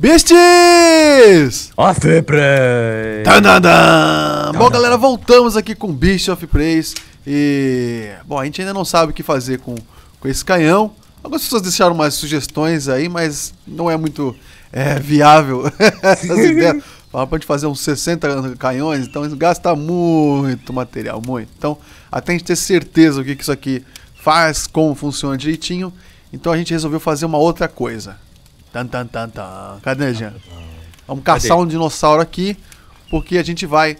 Beasts! Off Prey! Bom, galera, voltamos aqui com Beast of Prey e... Bom, a gente ainda não sabe o que fazer com, com esse canhão. Algumas pessoas deixaram umas sugestões aí, mas não é muito é, viável essas ideias. Falaram pra gente fazer uns 60 canhões, então isso gasta muito material, muito. Então, até a gente ter certeza o que, que isso aqui faz, como funciona direitinho, então a gente resolveu fazer uma outra coisa. Tan, tan, tan, tan. Cadê, Jean? Vamos caçar Cadê? um dinossauro aqui, porque a gente vai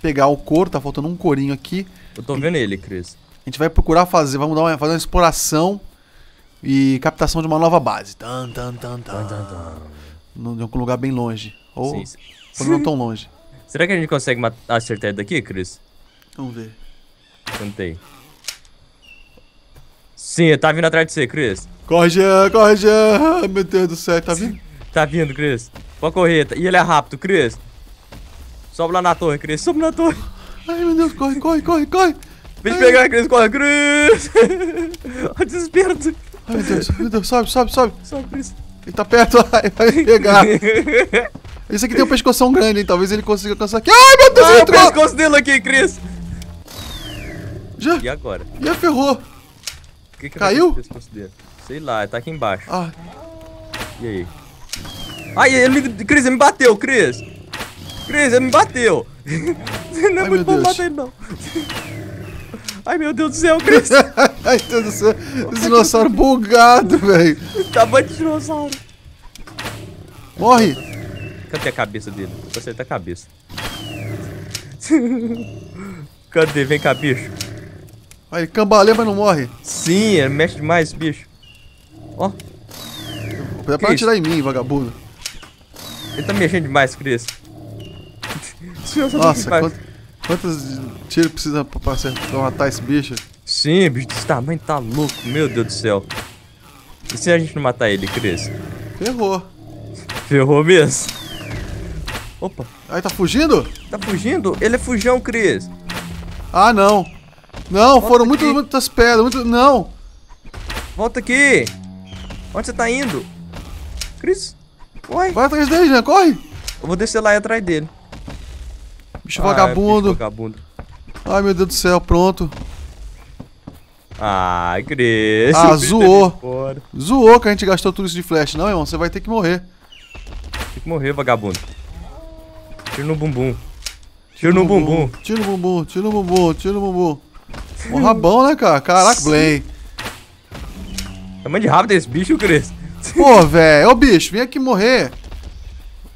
pegar o couro, tá faltando um corinho aqui. Eu tô vendo ele, Cris. A gente vai procurar fazer, vamos dar uma, fazer uma exploração e captação de uma nova base. Tan, tan, tan, tan. tan, tan. Num, num lugar bem longe. Ou sim, sim. não tão longe. Será que a gente consegue acertar ele daqui, Cris? Vamos ver. Tentei. Sim, ele tá vindo atrás de você, Cris. Corre, Jean, corre, Jean. Ah, meu Deus do céu, tá vindo? Tá vindo, Cris. Pode correr. Tá- e ele é rápido, Cris. Sobe lá na torre, Cris. Sobe na torre. Ai, meu Deus, corre, corre, corre, corre. Vem pegar, Cris, corre, Cris. Olha desespero. Ai, meu Deus, meu Deus, sobe, sobe, sobe. Sobe, Cris. Ele tá perto, vai, vai pegar. Esse aqui tem um pescoção grande, hein? Talvez ele consiga alcançar aqui. Ai, meu Deus, Ai, entrou! o pescoço dele aqui, Cris. Já? E agora? Já ferrou. Que que Caiu? Sei lá, tá aqui embaixo. Ah. E aí? Ai, ele me... Cris, ele me bateu, Cris. Cris, ele me bateu. não é Ai, muito bom Deus. bater, não. Ai, meu Deus do céu, Cris. Ai, Deus do céu. Dinossauro bugado, velho. Tamanho tá de dinossauro. Morre. Cadê a cabeça dele? Vou acertar a cabeça. Cadê? Vem cá, bicho. Aí, cambalê, mas não morre. Sim, ele mexe demais, bicho. Ó. dá pra não atirar em mim, vagabundo. Ele tá mexendo demais, Cris. Tá Nossa, demais. quantos tiros precisa pra, pra matar esse bicho? Sim, bicho desse tamanho tá louco, meu Deus do céu. E se a gente não matar ele, Cris? Ferrou. Ferrou mesmo. Opa. Aí tá fugindo? Tá fugindo? Ele é fujão, Cris. Ah, não. Não, Volta foram muitas pedras. Muito... Não. Volta aqui. Onde você tá indo? Cris? Corre. Vai atrás dele, Jean. Né? Corre. Eu vou descer lá e atrás dele. Bicho ah, é, vagabundo. Bicho vagabundo. Ai, meu Deus do céu. Pronto. Ai, Cris. Ah, zoou. Zoou que a gente gastou tudo isso de flash. Não, irmão. Você vai ter que morrer. Tem que morrer, vagabundo. Tiro no bumbum. Tiro no bumbum. Tiro no bumbum, Tira no bumbum, Tira no bumbum. Um rabão, né, cara? Caraca, Blaine. É muito rápido esse bicho, Cris. Pô, velho, ô bicho, vem aqui morrer.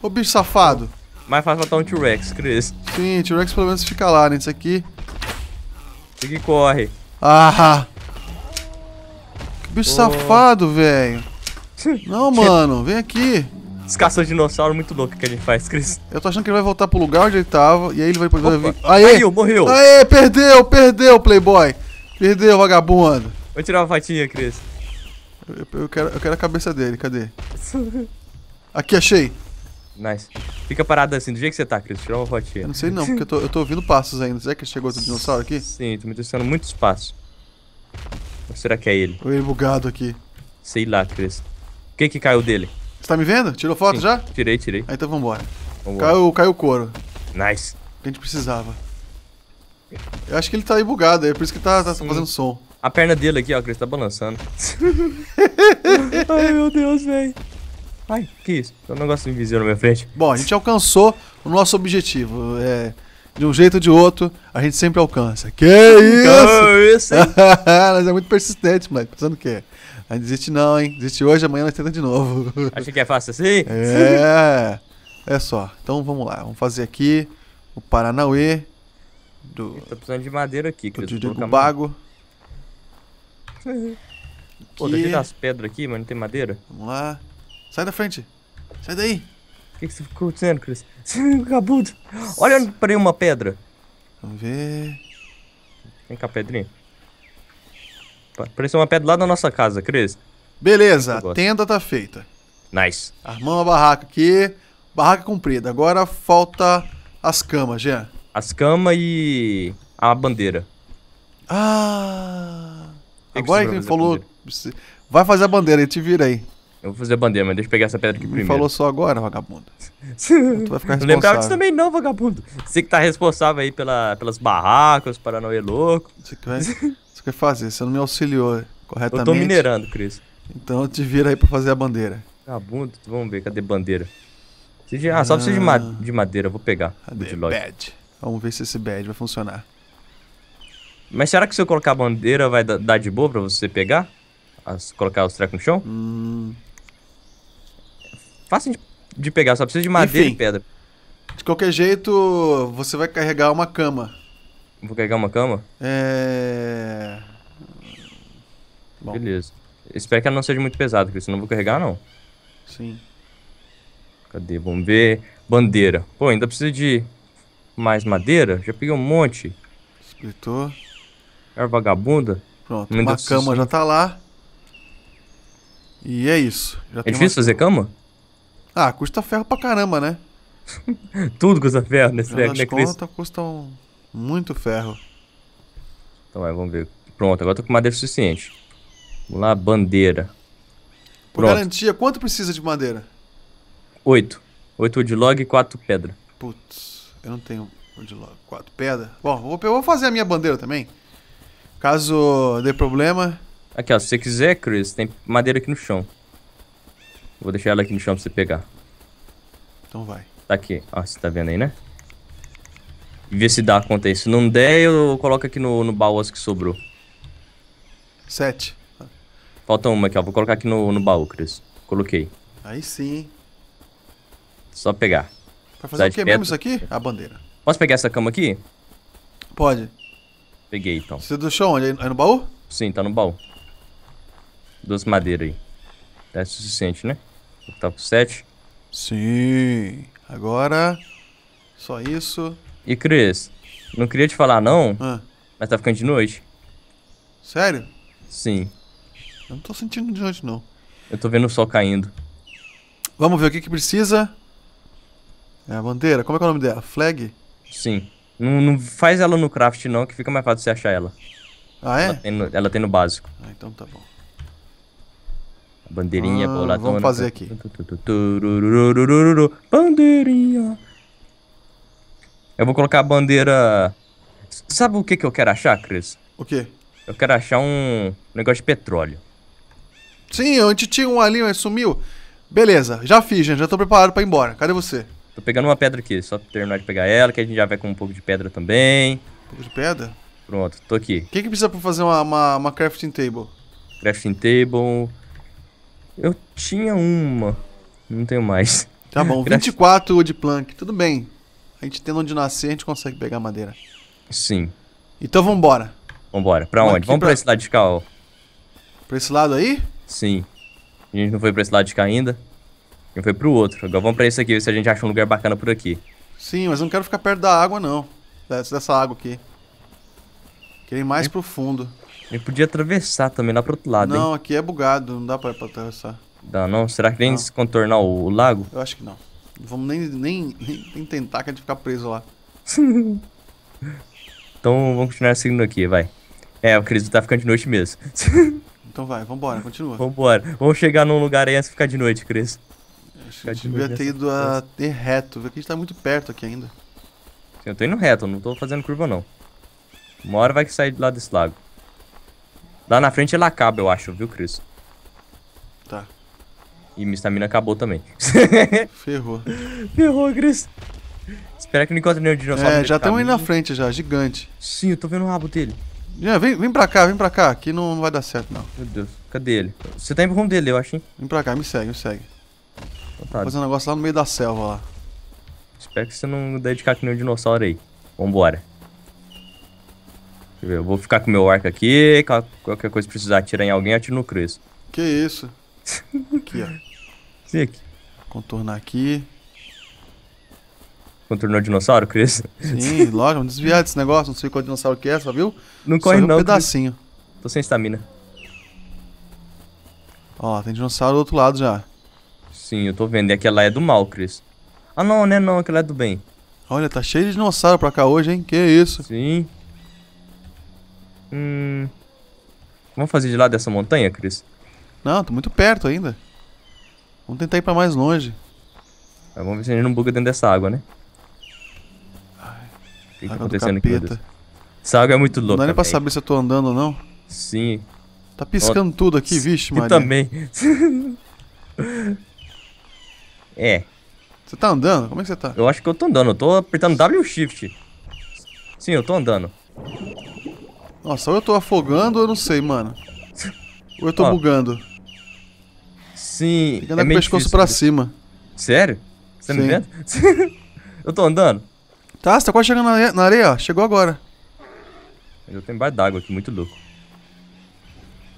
Ô bicho safado. Mais fácil matar um T-Rex, Cris. Sim, T-Rex pelo menos fica lá, né? Isso aqui. Isso aqui corre. Ah! Que bicho oh. safado, velho. Não, mano, vem aqui. Descaça dinossauro muito louco que a gente faz, Cris. Eu tô achando que ele vai voltar pro lugar onde ele tava e aí ele vai poder Opa. vir. Aê! Caiu, morreu! Aê, perdeu, perdeu, Playboy! Perdeu, vagabundo! Vou tirar uma fatinha, Cris. Eu, eu, quero, eu quero a cabeça dele, cadê? Aqui, achei. Nice. Fica parado assim, do jeito que você tá, Cris. Tirou uma rotinha. Eu não sei não, porque eu tô, eu tô ouvindo passos ainda. Será que chegou outro dinossauro aqui? Sim, tô me deixando muitos passos. Ou será que é ele? Ou ele bugado aqui. Sei lá, Cris. O que que caiu dele? Você tá me vendo? Tirou foto Sim, já? Tirei, tirei. Ah, então vambora. vambora. Caiu, caiu o couro. Nice. Que a gente precisava. Eu acho que ele tá aí bugado, é por isso que tá, tá fazendo som. A perna dele aqui, ó, ele tá balançando. Ai, meu Deus, velho. Ai, que isso? Tem um negócio invisível na minha frente. Bom, a gente alcançou o nosso objetivo. É, de um jeito ou de outro, a gente sempre alcança. Que isso? Que isso, hein? Mas é muito persistente, mas pensando o quê? A gente desiste não, hein? Desiste hoje, amanhã nós tenta de novo. Acha que é fácil assim? É. É só. Então vamos lá. Vamos fazer aqui o Paranauê. Do... Tá precisando de madeira aqui, Cris. Do Diego Bago. Pô, tá cheio das pedras aqui, mano. Não tem madeira? Vamos lá. Sai da frente. Sai daí. O que, você ficou dizendo, Cris? Gabudo. Olha onde parei uma pedra. Vamos ver. Vem cá, pedrinha. Pareceu uma pedra lá na nossa casa, Cris. Beleza, a tenda tá feita. Nice. Armamos a barraca aqui. Barraca comprida. Agora falta as camas, Jean. As camas e a bandeira. Ah! Agora ele falou, vai fazer a bandeira, e te vira aí Eu vou fazer a bandeira, mas deixa eu pegar essa pedra aqui Me primeiro. falou só agora, vagabundo. tu vai ficar responsável. Não lembrava disso também não, vagabundo. Você que tá responsável aí pela, pelas barracas, Paranauê louco. Você que, vai, você quer fazer, você não me auxiliou corretamente. Eu tô minerando, Cris. Então te vira aí pra fazer a bandeira. Vagabundo, vamos ver, cadê bandeira? Ah, só precisa de, ah. de madeira, eu vou pegar. Cadê? Bad. Vamos ver se esse bad vai funcionar. Mas será que se eu colocar a bandeira vai dar de boa pra você pegar? As, colocar os trecos no chão? Hum. Fácil de, de, pegar, só precisa de madeira Enfim, e pedra. De qualquer jeito, você vai carregar uma cama. Vou carregar uma cama? É. Bom. Beleza. Espero que ela não seja muito pesada, porque senão eu vou carregar, não. Sim. Cadê? Vamos ver. Bandeira. Pô, ainda precisa de mais madeira? Já peguei um monte. Escritor. Era é vagabunda? Pronto, uma cama já tá lá. E é isso. Já é difícil uma... fazer cama? Ah, custa ferro pra caramba, né? Tudo custa ferro nesse deck, né, Cris? Conta, custam muito ferro. Então é, vamos ver. Pronto, agora tô com madeira suficiente. Vamos lá, bandeira. Por Pronto. garantia, quanto precisa de madeira? Oito. Oito woodlog e quatro pedra. Putz, eu não tenho woodlog. Quatro pedra. Bom, eu vou fazer a minha bandeira também. Caso dê problema. Aqui, ó. Se você quiser, Chris, tem madeira aqui no chão. Vou deixar ela aqui no chão pra você pegar. Então vai. Tá aqui, ó. Você tá vendo aí, né? Vê se dá conta aí. Se não der, eu coloco aqui no, no baú as que sobrou. Sete. Falta uma aqui, ó. Vou colocar aqui no, no baú, Chris. Coloquei. Aí sim. Só pegar. Pra fazer tá o que mesmo isso aqui? A bandeira. Posso pegar essa cama aqui? Pode. Peguei, então. Você deixou onde? É no baú? Sim, tá no baú. Duas madeiras aí. é suficiente, né? Tá pro sete. Sim. Agora... Só isso. E, Cris, não queria te falar, não, ah. mas tá ficando de noite. Sério? Sim. Eu não tô sentindo de noite, não. Eu tô vendo o sol caindo. Vamos ver o que que precisa. É a bandeira. Como é, que é o nome dela? Flag? Sim. Não, não faz ela no craft, não, que fica mais fácil você achar ela. Ah, é? Ela tem no, ela tem no básico. Ah, então tá bom. A bandeirinha ah, boladona. Vamos fazer aqui. Bandeirinha. Eu vou colocar a bandeira... Sabe o que, que eu quero achar, Cris? O quê? Eu quero achar um negócio de petróleo. Sim, a gente tinha um ali, mas sumiu. Beleza, já fiz, Já tô preparado pra ir embora. Cadê você? Tô pegando uma pedra aqui, só terminar de pegar ela, que a gente já vai com um pouco de pedra também. Um pouco de pedra? Pronto, tô aqui. O que, que precisa pra fazer uma, uma, uma crafting table? Crafting table. Eu tinha uma. Não tenho mais. Tá bom, 24 wood de plank, tudo bem. A gente tendo onde nascer, a gente consegue pegar madeira. Sim. Então vambora. Vambora. Pra onde? Vamos pra... pra esse lado de cá, ó. Pra esse lado aí? Sim. A gente não foi pra esse lado de cá ainda. Quem foi pro outro. Agora vamos pra esse aqui, ver se a gente acha um lugar bacana por aqui. Sim, mas eu não quero ficar perto da água, não. Dessa, dessa água aqui. Queria ir mais eu... pro fundo. Ele podia atravessar também lá pro outro lado, Não, hein? aqui é bugado, não dá pra, pra atravessar. Dá não? Será que nem não. contornar o, o, lago? Eu acho que não. vamos nem, nem, nem, tentar que a gente ficar preso lá. então vamos continuar seguindo aqui, vai. É, o Cris tá ficando de noite mesmo. então vai, vambora, continua. Vambora. Vamos chegar num lugar aí de ficar de noite, Cris. A gente devia ter ido a ter reto, porque a gente tá muito perto aqui ainda. Sim, eu tô indo reto, não tô fazendo curva não. Uma hora vai que sair lá desse lago. Lá na frente ela acaba, eu acho, viu, Cris? Tá. E minha estamina acabou também. Ferrou. Ferrou, Cris. Espera que não encontre nenhum dinossauro. É, já estamos indo na frente já, gigante. Sim, eu tô vendo o rabo dele. Já, vem, vem pra cá, vem pra cá. Aqui não, não vai dar certo, não. Meu Deus, cadê ele? Você tá indo rumo dele, eu acho, hein? Vem pra cá, me segue, me segue. Fazendo Fazer um negócio lá no meio da selva lá. Espero que você não dê de caco nenhum dinossauro aí. Vambora. Deixa eu ver, eu vou ficar com meu arco aqui. Qualquer coisa precisar atirar em alguém, atiro no Chris. Que isso? aqui, ó. Sim, aqui. Contornar aqui. Contornou o dinossauro, Chris? Sim, logo, vamos desviar desse negócio. Não sei qual dinossauro que é, só viu? Não corre, não. Um pedacinho. Chris. Tô sem estamina. Ó, tem dinossauro do outro lado já. Sim, eu tô vendo. E aquela é do mal, Chris. Ah, não, né? Não, aquela é do bem. Olha, tá cheio de dinossauro pra cá hoje, hein? Que isso? Sim. Hum... Vamos fazer de lado dessa montanha, Chris? Não, tô tá muito perto ainda. Vamos tentar ir pra mais longe. vamos ver se a gente não buga dentro dessa água, né? Ai, o que, que tá acontecendo aqui, Essa água é muito louca. Não dá nem pra véio. saber se eu tô andando ou não. Sim. Tá piscando tudo aqui, vixe, Maria. Eu também. É. Você tá andando? Como é que você tá? Eu acho que eu tô andando. Eu tô apertando W Shift. Sim, eu tô andando. Nossa, ou eu tô afogando ou eu não sei, mano. Ou eu tô Ó. bugando. Sim. Tem que andar é com o pescoço difícil. pra cima. Sério? Você tá me vendo? eu tô andando. Tá, você tá quase chegando na areia, ó. Chegou agora. eu tô embaixo d'água aqui, muito louco.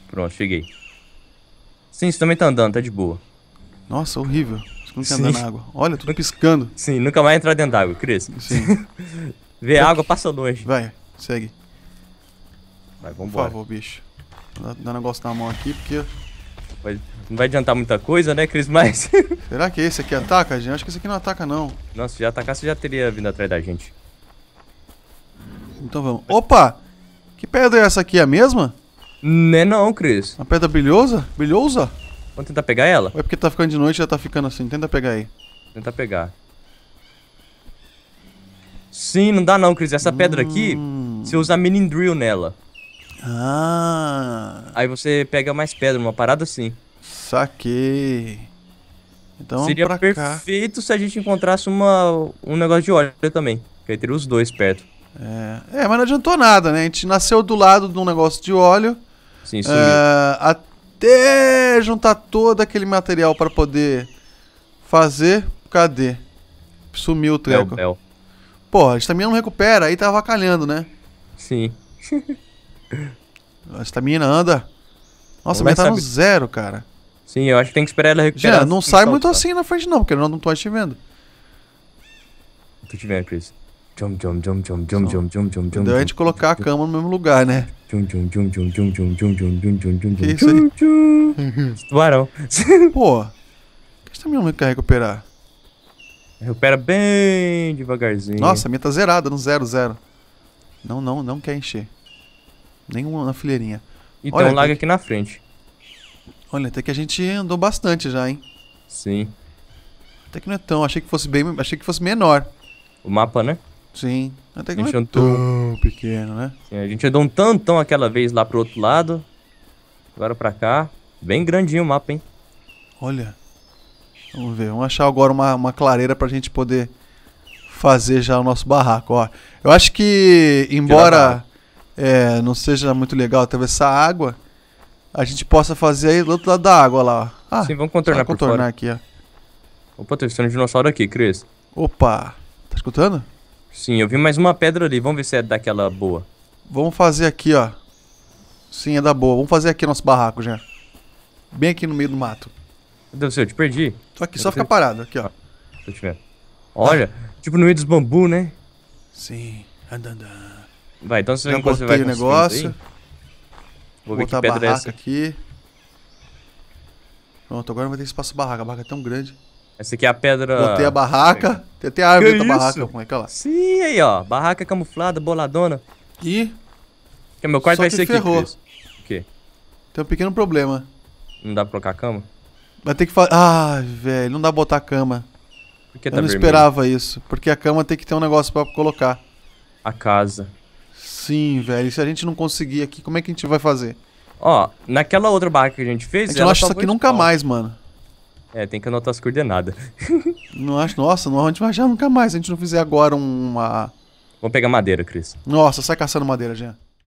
Pronto, cheguei. Sim, você também tá andando, tá de boa. Nossa, horrível. Nunca Sim. na água. Olha, tudo piscando. Sim, nunca vai entrar dentro d'água, Cris. Sim. Vê a água, passa longe. Vai, segue. Vai, vambora. Por favor, bicho. Dá, dá negócio na mão aqui, porque... Vai, não vai adiantar muita coisa, né, Cris? Mas... Será que esse aqui ataca, gente? Acho que esse aqui não ataca, não. Nossa, se já atacasse, já teria vindo atrás da gente. Então vamos. Opa! Que pedra é essa aqui? É a mesma? Não é não, Cris. Uma pedra brilhosa? Brilhosa? Vamos tentar pegar ela? É porque tá ficando de noite já tá ficando assim. Tenta pegar aí. Tenta pegar. Sim, não dá não, Cris. Essa hum... pedra aqui, hum. você usa mini Drill nela. Ah. Aí você pega mais pedra, uma parada assim. Saquei. Então Seria perfeito cá. se a gente encontrasse uma, um negócio de óleo também. Que aí teria os dois perto. É, é, mas não adiantou nada, né? A gente nasceu do lado de um negócio de óleo. Sim, é, sim. Uh, até juntar todo aquele material para poder fazer. Cadê? Sumiu o é treco. Bel, bel. Porra, a estamina não recupera, aí tava tá calhando, né? Sim. a estamina anda. Nossa, mas tá no zero, cara. Sim, eu acho que tem que esperar ela recuperar. Já, não sai muito assim na frente, não, porque eu não tô te vendo. Tô te vendo, Chris. Tchum, Deu a gente colocar a cama no mesmo lugar, né? Que Isso aí. Tubarão. Pô, que essa minha não quer recuperar? Recupera bem devagarzinho. Nossa, a minha tá zerada no zero zero. Não, não, não quer encher. Nenhuma na fileirinha. E tem um lag aqui na frente. Olha, até que a gente andou bastante já, hein? Sim. Até que não é tão, achei que fosse bem, achei que fosse menor. O mapa, né? Sim. Até que a gente não é tão pequeno, né? Sim, a gente andou um tantão aquela vez lá pro outro lado. Agora pra cá. Bem grandinho o mapa, hein? Olha. Vamos ver. Vamos achar agora uma, uma clareira pra gente poder fazer já o nosso barraco. Ó, eu acho que, embora é, não seja muito legal atravessar a água, a gente possa fazer aí do outro lado da água lá. Ó. Ah, Sim, vamos contornar, por contornar fora. aqui, ó. Opa, tô tá escutando um dinossauro aqui, Cris. Opa, tá escutando? Sim, eu vi mais uma pedra ali. Vamos ver se é daquela boa. Vamos fazer aqui, ó. Sim, é da boa. Vamos fazer aqui nosso barraco já. Bem aqui no meio do mato. Meu Deus do céu, eu te perdi. Tô aqui, eu só fica parado. Aqui, ó. Ah, Olha, tipo no meio dos bambus, né? Sim. Andando. Vai, então você, já você vai o negócio. Aí. Vou, Vou ver que pedra a é barraca é essa. aqui. Pronto, agora não vai ter espaço barraca. A barraca é tão grande. Essa aqui é a pedra. Botei a barraca. É. Tem até a árvore da barraca. Como é que é lá? Sim, aí, ó. Barraca camuflada, boladona. E. Que é meu quarto Só vai ser ferrou. aqui. O quê? Tem um pequeno problema. Não dá pra colocar a cama? Vai ter que fazer. Ah, velho, não dá pra botar a cama. Por que Eu tá não vermelho? esperava isso. Porque a cama tem que ter um negócio pra colocar. A casa. Sim, velho. Se a gente não conseguir aqui, como é que a gente vai fazer? Ó, naquela outra barraca que a gente fez. A gente não acha tá isso aqui nunca pau. mais, mano. É, tem que anotar as coordenadas. não acho, nossa, não, a gente vai nunca mais. Se a gente não fizer agora uma. Vamos pegar madeira, Cris. Nossa, sai caçando madeira, Jean.